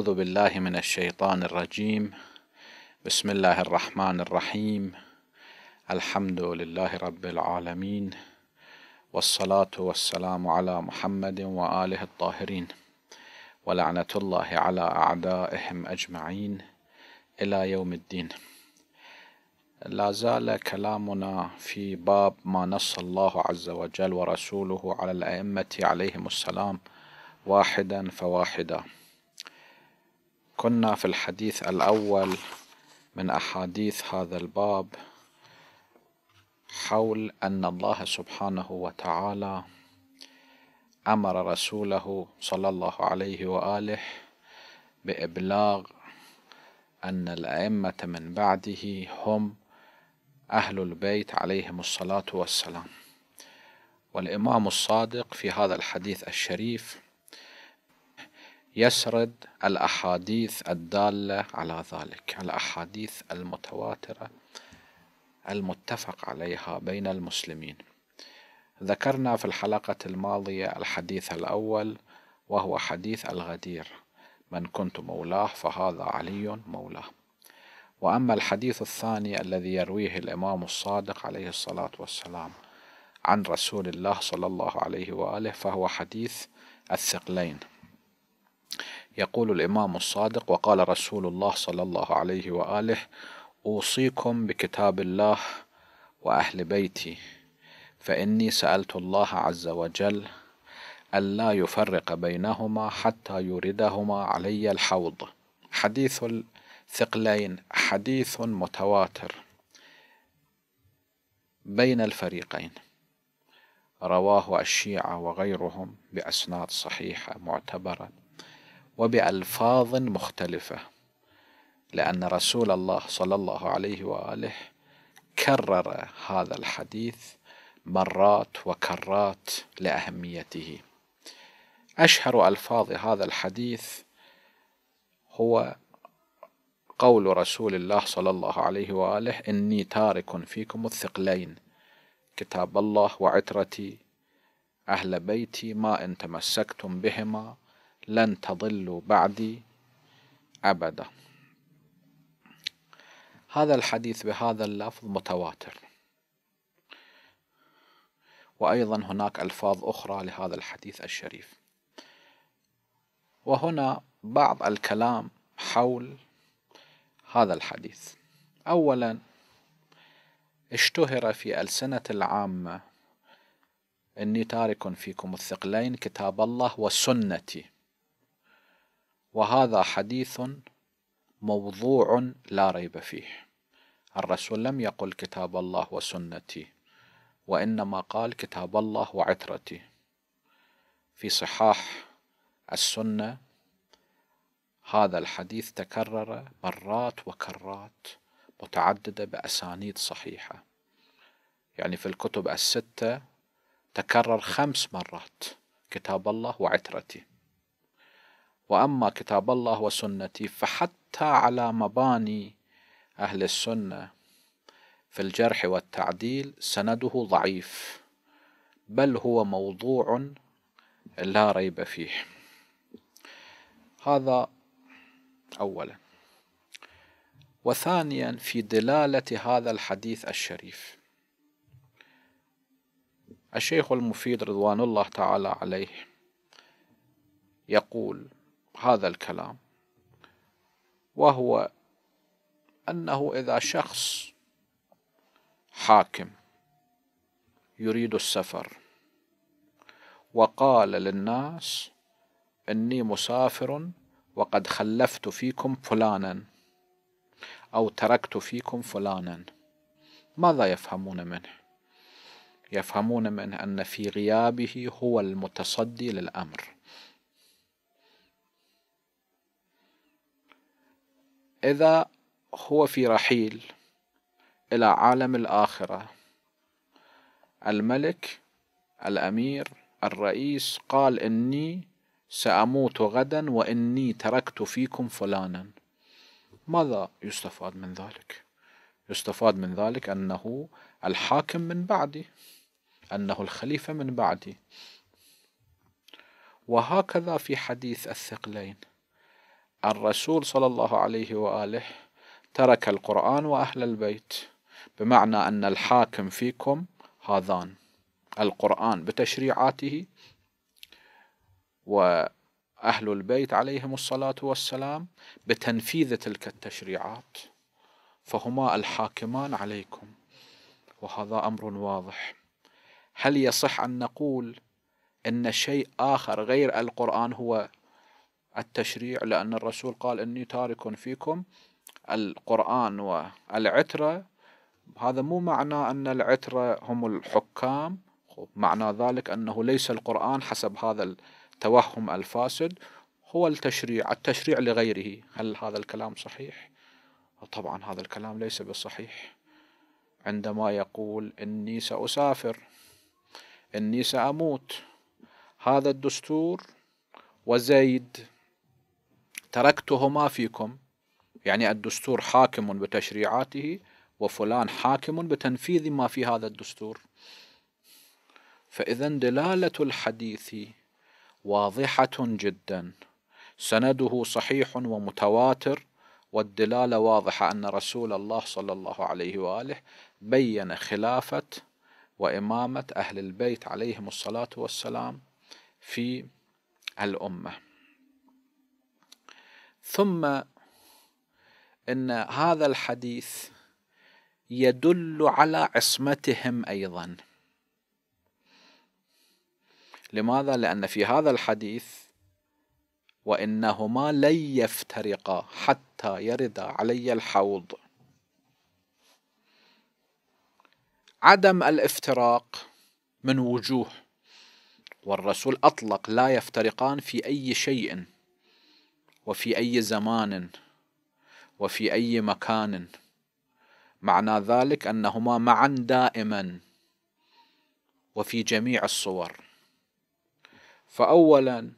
أعوذ بالله من الشيطان الرجيم بسم الله الرحمن الرحيم الحمد لله رب العالمين والصلاة والسلام على محمد وآله الطاهرين ولعنة الله على أعدائهم أجمعين إلى يوم الدين لا زال كلامنا في باب ما نص الله عز وجل ورسوله على الأئمة عليهم السلام واحدا فواحدا كنا في الحديث الأول من أحاديث هذا الباب حول أن الله سبحانه وتعالى أمر رسوله صلى الله عليه وآله بإبلاغ أن الأئمة من بعده هم أهل البيت عليهم الصلاة والسلام والإمام الصادق في هذا الحديث الشريف يسرد الأحاديث الدالة على ذلك الأحاديث المتواترة المتفق عليها بين المسلمين ذكرنا في الحلقة الماضية الحديث الأول وهو حديث الغدير من كنت مولاه فهذا علي مولاه وأما الحديث الثاني الذي يرويه الإمام الصادق عليه الصلاة والسلام عن رسول الله صلى الله عليه وآله فهو حديث الثقلين يقول الإمام الصادق وقال رسول الله صلى الله عليه وآله أوصيكم بكتاب الله وأهل بيتي فإني سألت الله عز وجل ألا يفرق بينهما حتى يردهما علي الحوض حديث الثقلين حديث متواتر بين الفريقين رواه الشيعة وغيرهم بأسناد صحيحة معتبرة وبألفاظ مختلفة لأن رسول الله صلى الله عليه وآله كرر هذا الحديث مرات وكرات لأهميته أشهر ألفاظ هذا الحديث هو قول رسول الله صلى الله عليه وآله إني تارك فيكم الثقلين كتاب الله وعترتي أهل بيتي ما إن تمسكتم بهما لن تضلوا بعدي أبدا هذا الحديث بهذا اللفظ متواتر وأيضا هناك ألفاظ أخرى لهذا الحديث الشريف وهنا بعض الكلام حول هذا الحديث أولا اشتهر في ألسنة العامة إني تارك فيكم الثقلين كتاب الله وسنتي وهذا حديث موضوع لا ريب فيه الرسول لم يقل كتاب الله وسنتي وإنما قال كتاب الله وعترتي في صحاح السنة هذا الحديث تكرر مرات وكرات متعددة بأسانيد صحيحة يعني في الكتب الستة تكرر خمس مرات كتاب الله وعترتي وأما كتاب الله وسنتي فحتى على مباني أهل السنة في الجرح والتعديل سنده ضعيف بل هو موضوع لا ريب فيه هذا أولا وثانيا في دلالة هذا الحديث الشريف الشيخ المفيد رضوان الله تعالى عليه يقول هذا الكلام وهو أنه إذا شخص حاكم يريد السفر وقال للناس إني مسافر وقد خلفت فيكم فلانا أو تركت فيكم فلانا ماذا يفهمون منه؟ يفهمون منه أن في غيابه هو المتصدي للأمر إذا هو في رحيل إلى عالم الآخرة الملك الأمير الرئيس قال إني سأموت غدا وإني تركت فيكم فلانا ماذا يستفاد من ذلك؟ يستفاد من ذلك أنه الحاكم من بعدي أنه الخليفة من بعدي وهكذا في حديث الثقلين الرسول صلى الله عليه وآله ترك القرآن وأهل البيت بمعنى أن الحاكم فيكم هذان القرآن بتشريعاته وأهل البيت عليهم الصلاة والسلام بتنفيذ تلك التشريعات فهما الحاكمان عليكم وهذا أمر واضح هل يصح أن نقول أن شيء آخر غير القرآن هو التشريع لأن الرسول قال إني تارك فيكم القرآن والعترة هذا مو معنى أن العترة هم الحكام معنى ذلك أنه ليس القرآن حسب هذا التوهم الفاسد هو التشريع التشريع لغيره هل هذا الكلام صحيح؟ طبعا هذا الكلام ليس بالصحيح عندما يقول إني سأسافر إني سأموت هذا الدستور وزيد تركتهما فيكم يعني الدستور حاكم بتشريعاته وفلان حاكم بتنفيذ ما في هذا الدستور فإذا دلالة الحديث واضحة جدا سنده صحيح ومتواتر والدلالة واضحة أن رسول الله صلى الله عليه وآله بين خلافة وإمامة أهل البيت عليهم الصلاة والسلام في الأمة ثم ان هذا الحديث يدل على عصمتهم ايضا لماذا لان في هذا الحديث وانهما لن يفترقا حتى يرد علي الحوض عدم الافتراق من وجوه والرسول اطلق لا يفترقان في اي شيء وفي أي زمان وفي أي مكان معنى ذلك أنهما معا دائما وفي جميع الصور فأولا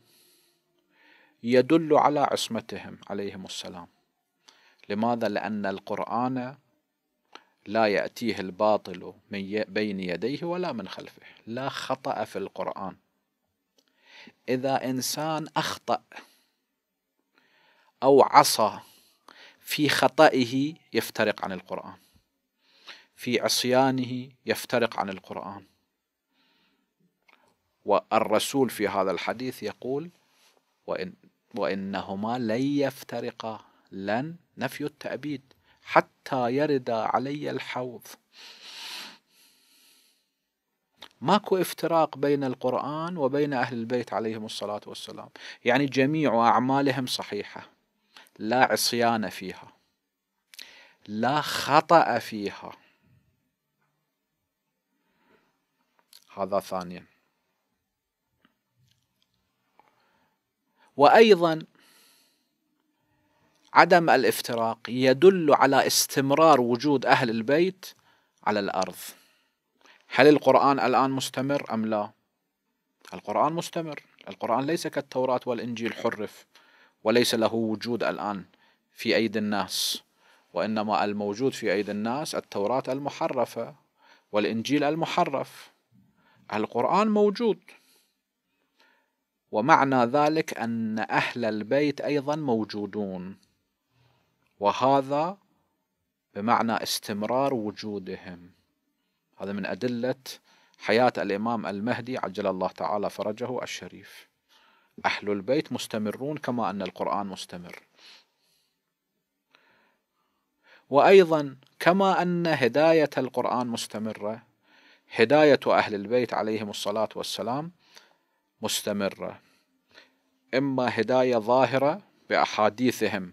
يدل على عصمتهم عليهم السلام لماذا؟ لأن القرآن لا يأتيه الباطل من بين يديه ولا من خلفه لا خطأ في القرآن إذا إنسان أخطأ أو عصى في خطئه يفترق عن القرآن في عصيانه يفترق عن القرآن والرسول في هذا الحديث يقول وإن وإنهما لن يفترقا لن نفي التأبيد حتى يرد علي الحوض ماكو افتراق بين القرآن وبين أهل البيت عليهم الصلاة والسلام يعني جميع أعمالهم صحيحة لا عصيان فيها لا خطأ فيها هذا ثانيا وأيضا عدم الافتراق يدل على استمرار وجود أهل البيت على الأرض هل القرآن الآن مستمر أم لا؟ القرآن مستمر القرآن ليس كالتوراة والإنجيل حرف وليس له وجود الآن في أيدي الناس وإنما الموجود في أيدي الناس التوراة المحرفة والإنجيل المحرف القرآن موجود ومعنى ذلك أن أهل البيت أيضا موجودون وهذا بمعنى استمرار وجودهم هذا من أدلة حياة الإمام المهدي عجل الله تعالى فرجه الشريف أهل البيت مستمرون كما أن القرآن مستمر وأيضا كما أن هداية القرآن مستمرة هداية أهل البيت عليهم الصلاة والسلام مستمرة إما هداية ظاهرة بأحاديثهم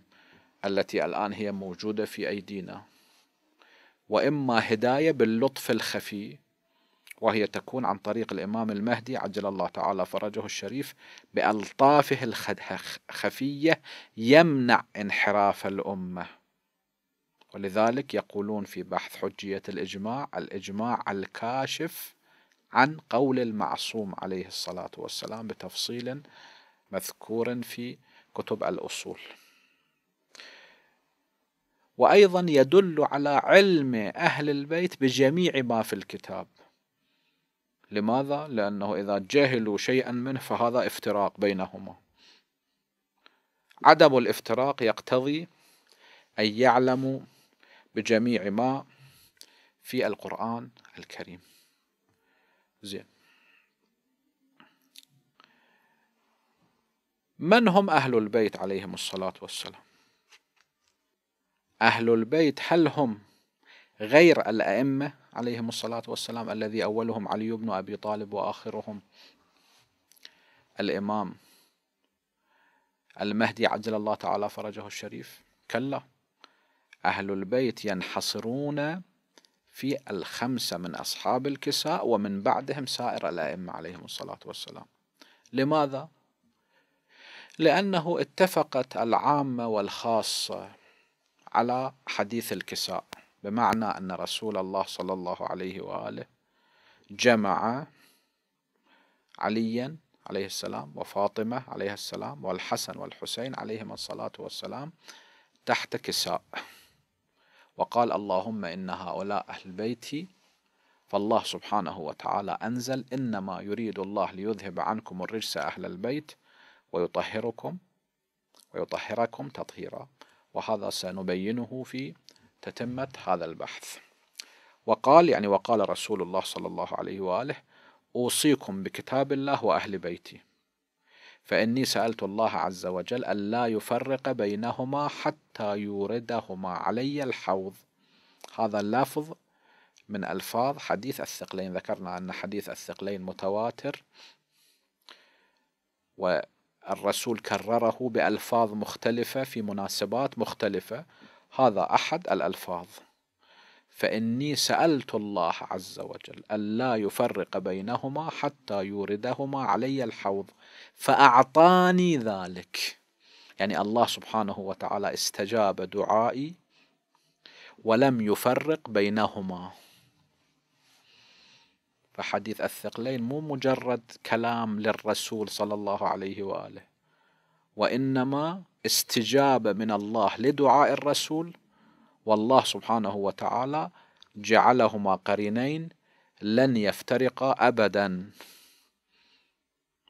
التي الآن هي موجودة في أيدينا وإما هداية باللطف الخفي وهي تكون عن طريق الإمام المهدي عجل الله تعالى فرجه الشريف بألطافه الخفية يمنع انحراف الأمة ولذلك يقولون في بحث حجية الإجماع الإجماع الكاشف عن قول المعصوم عليه الصلاة والسلام بتفصيل مذكور في كتب الأصول وأيضا يدل على علم أهل البيت بجميع ما في الكتاب لماذا؟ لأنه إذا جهلوا شيئا منه فهذا افتراق بينهما عدم الافتراق يقتضي أن يعلموا بجميع ما في القرآن الكريم زين من هم أهل البيت عليهم الصلاة والسلام أهل البيت هل هم غير الأئمة عليهم الصلاة والسلام الذي أولهم علي بن أبي طالب وآخرهم الإمام المهدي عجل الله تعالى فرجه الشريف كلا أهل البيت ينحصرون في الخمسة من أصحاب الكساء ومن بعدهم سائر الأئمة عليهم الصلاة والسلام لماذا؟ لأنه اتفقت العامة والخاصة على حديث الكساء بمعنى أن رسول الله صلى الله عليه وآله جمع عليا عليه السلام وفاطمة عليه السلام والحسن والحسين عليهما الصلاة والسلام تحت كساء وقال اللهم إن هؤلاء أهل بيتي فالله سبحانه وتعالى أنزل إنما يريد الله ليذهب عنكم الرجس أهل البيت ويطهركم ويطهركم تطهيرا وهذا سنبينه في تتمة هذا البحث وقال يعني وقال رسول الله صلى الله عليه وآله أوصيكم بكتاب الله وأهل بيتي فإني سألت الله عز وجل ألا يفرق بينهما حتى يوردهما علي الحوض هذا اللفظ من ألفاظ حديث الثقلين ذكرنا أن حديث الثقلين متواتر والرسول كرره بألفاظ مختلفة في مناسبات مختلفة هذا أحد الألفاظ فإني سألت الله عز وجل ألا يفرق بينهما حتى يوردهما علي الحوض فأعطاني ذلك يعني الله سبحانه وتعالى استجاب دعائي ولم يفرق بينهما فحديث الثقلين مو مجرد كلام للرسول صلى الله عليه واله وإنما استجابة من الله لدعاء الرسول والله سبحانه وتعالى جعلهما قرينين لن يفترقا أبدا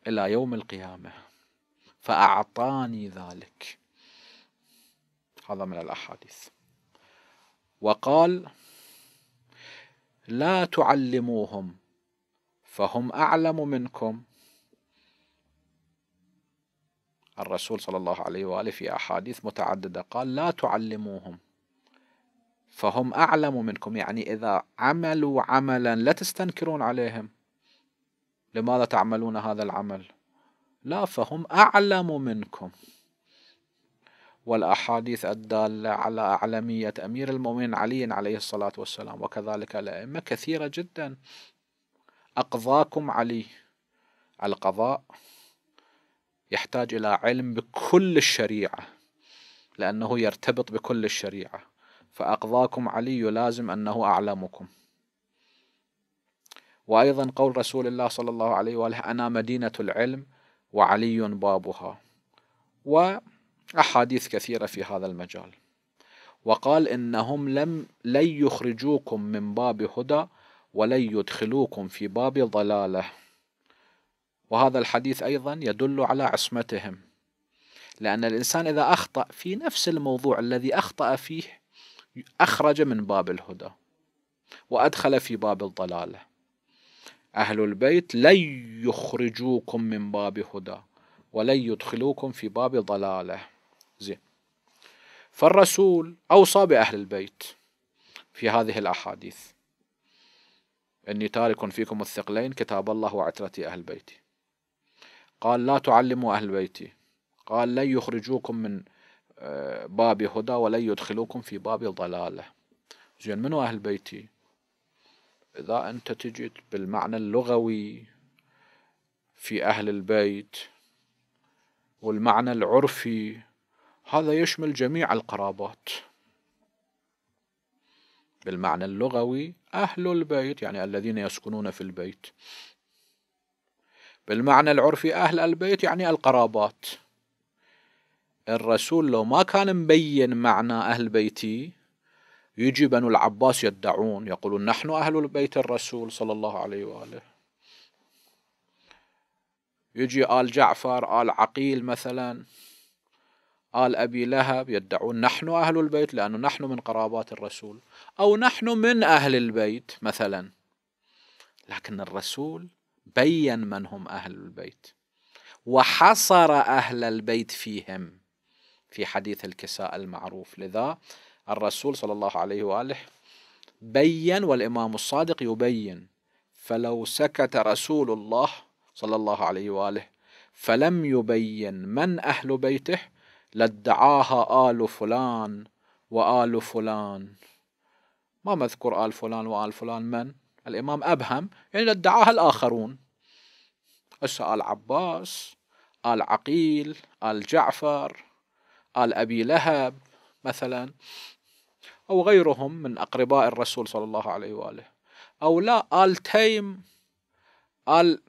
إلى يوم القيامة فأعطاني ذلك هذا من الأحاديث وقال لا تعلموهم فهم أعلم منكم الرسول صلى الله عليه وآله في أحاديث متعددة قال لا تعلموهم فهم أعلم منكم يعني إذا عملوا عملا لا تستنكرون عليهم لماذا تعملون هذا العمل لا فهم أعلم منكم والأحاديث الدالة على أعلمية أمير المؤمنين علي عليه الصلاة والسلام وكذلك الأئمة كثيرة جدا أقضاكم علي القضاء يحتاج إلى علم بكل الشريعة لأنه يرتبط بكل الشريعة فأقضاكم علي لازم أنه أعلمكم وأيضا قول رسول الله صلى الله عليه وآله أنا مدينة العلم وعلي بابها وأحاديث كثيرة في هذا المجال وقال إنهم لم لن يخرجوكم من باب هدى ولن يدخلوكم في باب ضلاله وهذا الحديث أيضا يدل على عصمتهم لأن الإنسان إذا أخطأ في نفس الموضوع الذي أخطأ فيه أخرج من باب الهدى وأدخل في باب الضلالة أهل البيت لن يخرجوكم من باب هدى ولن يدخلوكم في باب ضلالة زين فالرسول أوصى بأهل البيت في هذه الأحاديث إني تارك فيكم الثقلين كتاب الله وعترتي أهل بيتي قال لا تعلموا أهل بيتي قال لن يخرجوكم من آه، باب هدى ولن يدخلوكم في باب ضلالة زين منو أهل بيتي إذا أنت تجد بالمعنى اللغوي في أهل البيت والمعنى العرفي هذا يشمل جميع القرابات بالمعنى اللغوي أهل البيت يعني الذين يسكنون في البيت بالمعنى العرفي أهل البيت يعني القرابات الرسول لو ما كان مبين معنى أهل بيتي يجي بنو العباس يدعون يقولون نحن أهل بيت الرسول صلى الله عليه وآله يجي آل جعفر آل عقيل مثلا آل أبي لهب يدعون نحن أهل البيت لأنه نحن من قرابات الرسول أو نحن من أهل البيت مثلا لكن الرسول بين من هم أهل البيت وحصر أهل البيت فيهم في حديث الكساء المعروف لذا الرسول صلى الله عليه وآله بين والإمام الصادق يبين فلو سكت رسول الله صلى الله عليه وآله فلم يبين من أهل بيته لادعاها آل فلان وآل فلان ما مذكور آل فلان وآل فلان من الإمام أبهم يعني ادعاها الآخرون هسه آل عباس آل عقيل آل جعفر آل أبي لهب مثلا أو غيرهم من أقرباء الرسول صلى الله عليه وآله أو لا آل تيم آل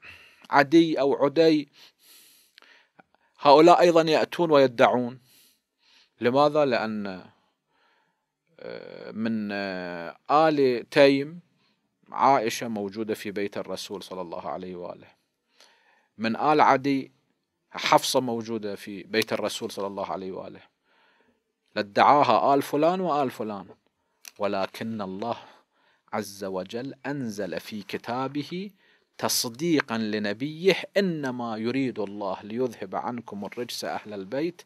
عدي أو عدي هؤلاء أيضا يأتون ويدعون لماذا؟ لأن آه، من آه، آل تيم عائشة موجودة في بيت الرسول صلى الله عليه وآله من آل عدي حفصة موجودة في بيت الرسول صلى الله عليه وآله لادعاها آل فلان وآل فلان ولكن الله عز وجل أنزل في كتابه تصديقا لنبيه إنما يريد الله ليذهب عنكم الرجس أهل البيت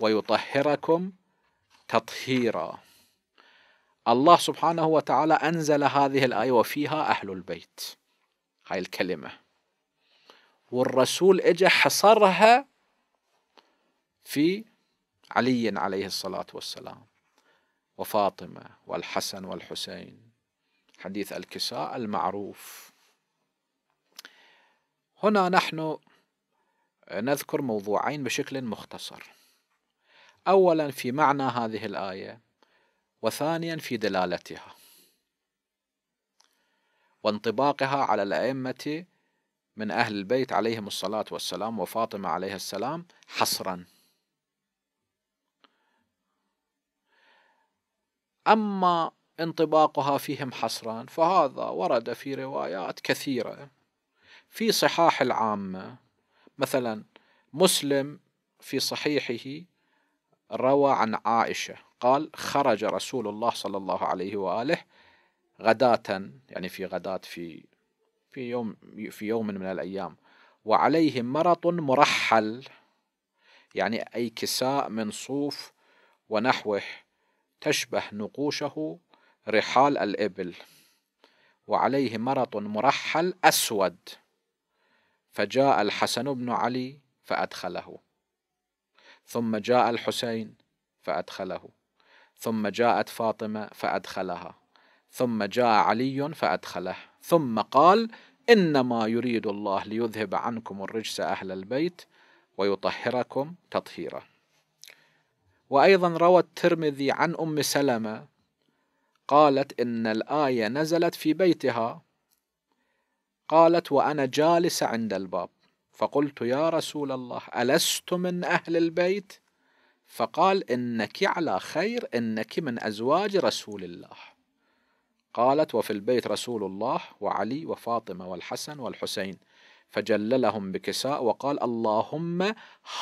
ويطهركم تطهيرا الله سبحانه وتعالى أنزل هذه الآية وفيها أهل البيت هاي الكلمة والرسول إجا حصرها في علي عليه الصلاة والسلام وفاطمة والحسن والحسين حديث الكساء المعروف هنا نحن نذكر موضوعين بشكل مختصر أولا في معنى هذه الآية وثانيا في دلالتها وانطباقها على الأئمة من أهل البيت عليهم الصلاة والسلام وفاطمة عليها السلام حصرا أما انطباقها فيهم حصرا فهذا ورد في روايات كثيرة في صحاح العامة مثلا مسلم في صحيحه روى عن عائشه قال خرج رسول الله صلى الله عليه وآله غداة يعني في غداة في في يوم في يوم من الأيام وعليه مرط مرحل يعني أي كساء من صوف ونحوه تشبه نقوشه رحال الإبل وعليه مرط مرحل أسود فجاء الحسن بن علي فأدخله ثم جاء الحسين فأدخله ثم جاءت فاطمة فأدخلها ثم جاء علي فأدخله ثم قال إنما يريد الله ليذهب عنكم الرجس أهل البيت ويطهركم تطهيرا وأيضا روى الترمذي عن أم سلمة قالت إن الآية نزلت في بيتها قالت وأنا جالسة عند الباب فقلت يا رسول الله ألست من أهل البيت فقال إنك على خير إنك من أزواج رسول الله قالت وفي البيت رسول الله وعلي وفاطمة والحسن والحسين فجللهم بكساء وقال اللهم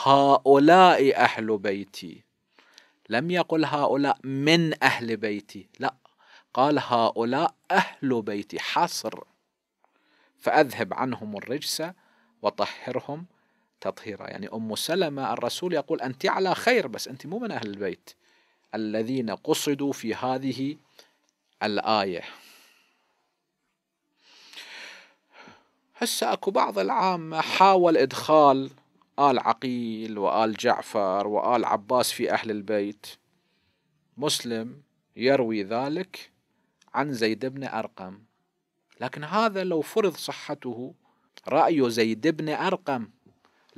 هؤلاء أهل بيتي لم يقل هؤلاء من أهل بيتي لا قال هؤلاء أهل بيتي حصر فأذهب عنهم الرجس وطهرهم تطهيرا يعني أم سلمة الرسول يقول أنت على خير بس أنت مو من أهل البيت الذين قصدوا في هذه الآية هسه اكو بعض العامة حاول ادخال آل عقيل وآل جعفر وآل عباس في أهل البيت مسلم يروي ذلك عن زيد بن أرقم لكن هذا لو فرض صحته رأي زيد بن أرقم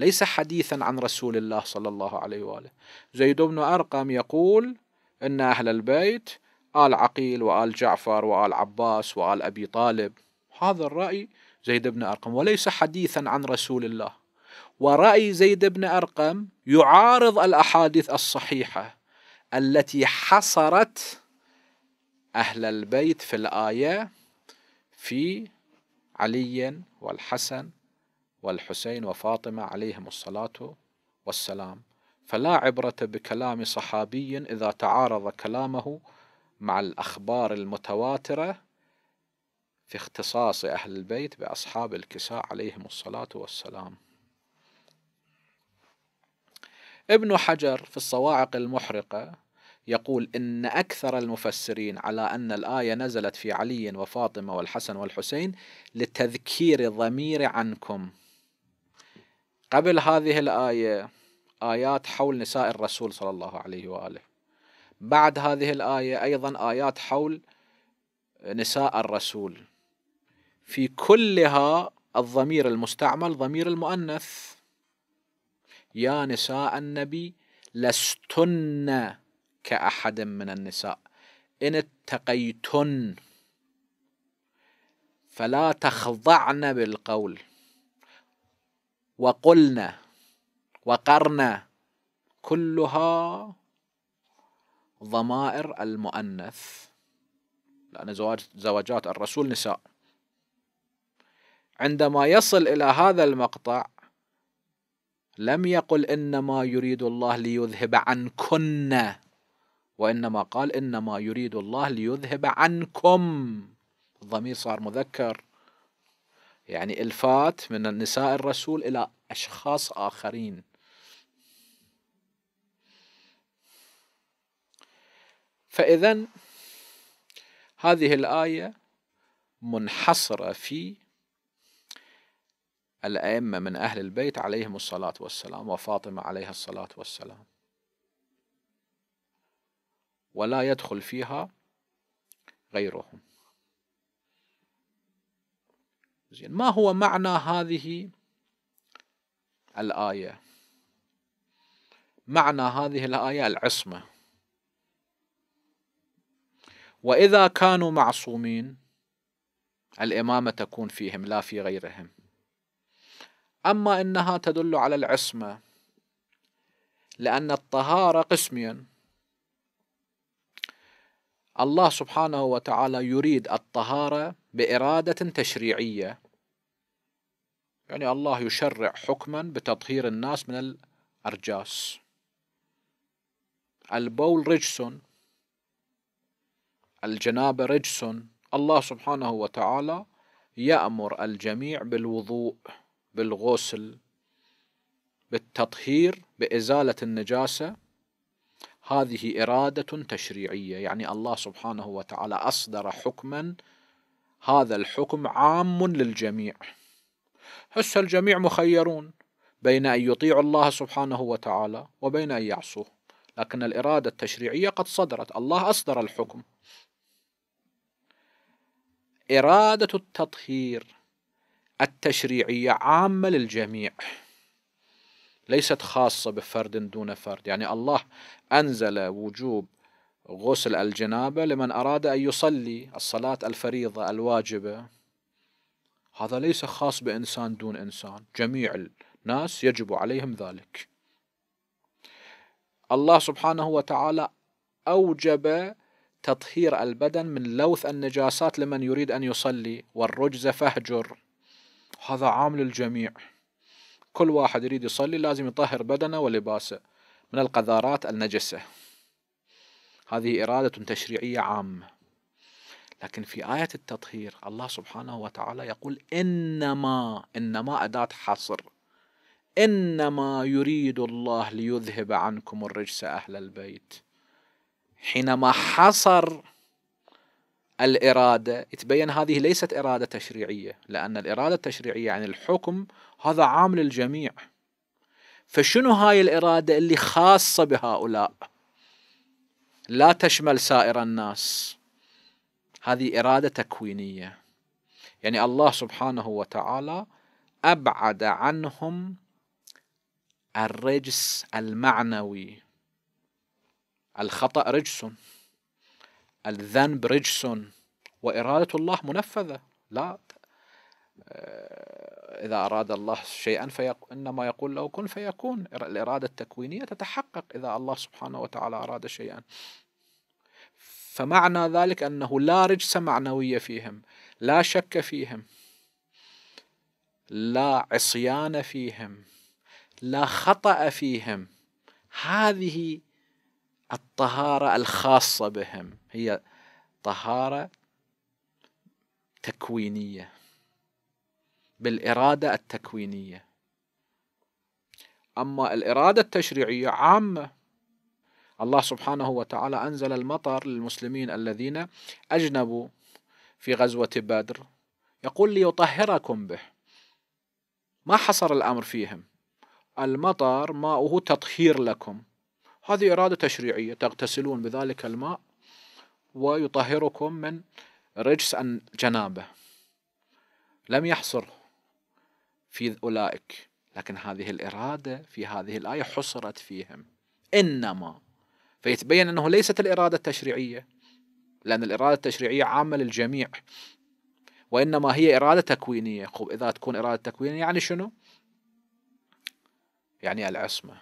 ليس حديثا عن رسول الله صلى الله عليه وآله زيد بن أرقم يقول إن أهل البيت آل عقيل وآل جعفر وآل عباس وآل أبي طالب هذا الرأي زيد بن أرقم وليس حديثا عن رسول الله ورأي زيد بن أرقم يعارض الأحاديث الصحيحة التي حصرت أهل البيت في الآية في علي والحسن والحسين وفاطمة عليهم الصلاة والسلام فلا عبرة بكلام صحابي إذا تعارض كلامه مع الأخبار المتواترة في اختصاص أهل البيت بأصحاب الكساء عليهم الصلاة والسلام ابن حجر في الصواعق المحرقة يقول إن أكثر المفسرين على أن الآية نزلت في علي وفاطمة والحسن والحسين لتذكير ضمير عنكم قبل هذه الآية آيات حول نساء الرسول صلى الله عليه وآله بعد هذه الآية أيضا آيات حول نساء الرسول في كلها الضمير المستعمل ضمير المؤنث يا نساء النبي لستن كأحد من النساء إن اتقيتن فلا تخضعن بالقول وقلنا وقرنا كلها ضمائر المؤنث لأن زواج زواجات الرسول نساء عندما يصل إلى هذا المقطع لم يقل إنما يريد الله ليذهب عنكن وإنما قال إنما يريد الله ليذهب عنكم الضمير صار مذكر يعني الفات من النساء الرسول الى اشخاص اخرين فاذا هذه الايه منحصره في الائمه من اهل البيت عليهم الصلاه والسلام وفاطمه عليها الصلاه والسلام ولا يدخل فيها غيرهم زين ما هو معنى هذه الآية معنى هذه الآية العصمة وإذا كانوا معصومين الإمامة تكون فيهم لا في غيرهم أما إنها تدل على العصمة لأن الطهارة قسميا الله سبحانه وتعالى يريد الطهارة بإرادة تشريعية يعني الله يشرع حكما بتطهير الناس من الأرجاس البول رجس الجنابة رجس الله سبحانه وتعالى يأمر الجميع بالوضوء بالغسل بالتطهير بإزالة النجاسة هذه إرادة تشريعية يعني الله سبحانه وتعالى أصدر حكما هذا الحكم عام للجميع هسه الجميع مخيرون بين أن يطيعوا الله سبحانه وتعالى وبين أن يعصوه لكن الإرادة التشريعية قد صدرت الله أصدر الحكم إرادة التطهير التشريعية عامة للجميع ليست خاصة بفرد دون فرد يعني الله أنزل وجوب غسل الجنابة لمن أراد أن يصلي الصلاة الفريضة الواجبة هذا ليس خاص بإنسان دون إنسان جميع الناس يجب عليهم ذلك الله سبحانه وتعالى أوجب تطهير البدن من لوث النجاسات لمن يريد أن يصلي والرجز فهجر هذا عام للجميع كل واحد يريد يصلي لازم يطهر بدنه ولباسه من القذارات النجسه هذه إرادة تشريعية عامة لكن في آية التطهير الله سبحانه وتعالى يقول إنما إنما أداة حصر إنما يريد الله ليذهب عنكم الرجس أهل البيت حينما حصر الإرادة يتبين هذه ليست إرادة تشريعية لأن الإرادة التشريعية يعني الحكم هذا عام للجميع فشنو هاي الإرادة اللي خاصة بهؤلاء لا تشمل سائر الناس هذه إرادة تكوينية يعني الله سبحانه وتعالى أبعد عنهم الرجس المعنوي الخطأ رجس الذنب رجس وإرادة الله منفذة لا آه، إذا أراد الله شيئا إنما يقول له كن فيكون الإرادة التكوينية تتحقق إذا الله سبحانه وتعالى أراد شيئا فمعنى ذلك أنه لا رجس معنوية فيهم لا شك فيهم لا عصيان فيهم لا خطأ فيهم هذه الطهارة الخاصة بهم هي طهارة تكوينيه بالإرادة التكوينية أما الإرادة التشريعية عامة الله سبحانه وتعالى أنزل المطر للمسلمين الذين أجنبوا في غزوة بدر يقول ليطهركم به ما حصر الأمر فيهم المطر ماؤه تطهير لكم هذه إرادة تشريعية تغتسلون بذلك الماء ويطهركم من رجس الجنابة لم يحصر في أولئك لكن هذه الإرادة في هذه الآية حصرت فيهم إنما فيتبين أنه ليست الإرادة التشريعية لأن الإرادة التشريعية عامة للجميع وإنما هي إرادة تكوينية خب إذا تكون إرادة تكوينية يعني شنو؟ يعني العصمة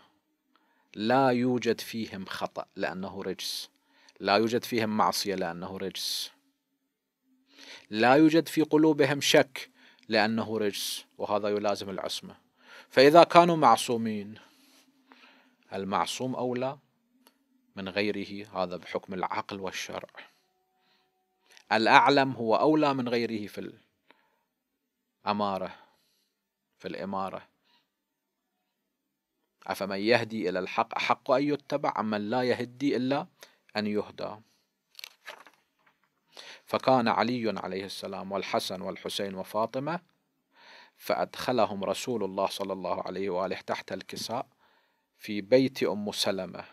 لا يوجد فيهم خطأ لأنه رجس لا يوجد فيهم معصية لأنه رجس لا يوجد في قلوبهم شك لأنه رجس وهذا يلازم العصمة فإذا كانوا معصومين المعصوم أولى من غيره هذا بحكم العقل والشرع الأعلم هو أولى من غيره في الأمارة في الإمارة أفمن يهدي إلى الحق أحق أن يتبع أمن لا يهدي إلا أن يهدى فكان علي عليه السلام والحسن والحسين وفاطمة فأدخلهم رسول الله صلى الله عليه وآله تحت الكساء في بيت أم سلمة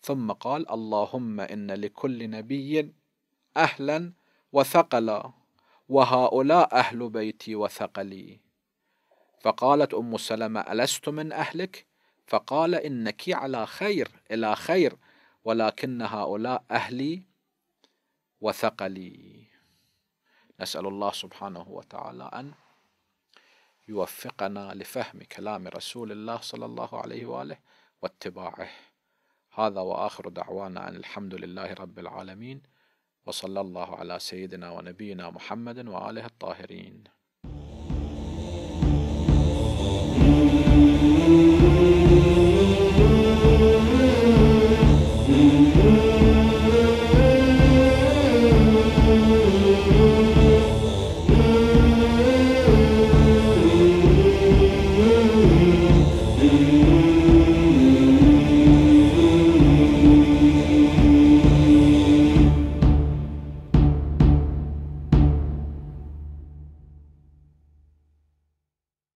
ثم قال اللهم إن لكل نبي أهلا وثقلا وهؤلاء أهل بيتي وثقلي فقالت أم سلمة ألست من أهلك فقال إنك على خير إلى خير ولكن هؤلاء أهلي وثقلي نسأل الله سبحانه وتعالى أن يوفقنا لفهم كلام رسول الله صلى الله عليه وآله واتباعه هذا وآخر دعوانا أن الحمد لله رب العالمين وصلى الله على سيدنا ونبينا محمد وآله الطاهرين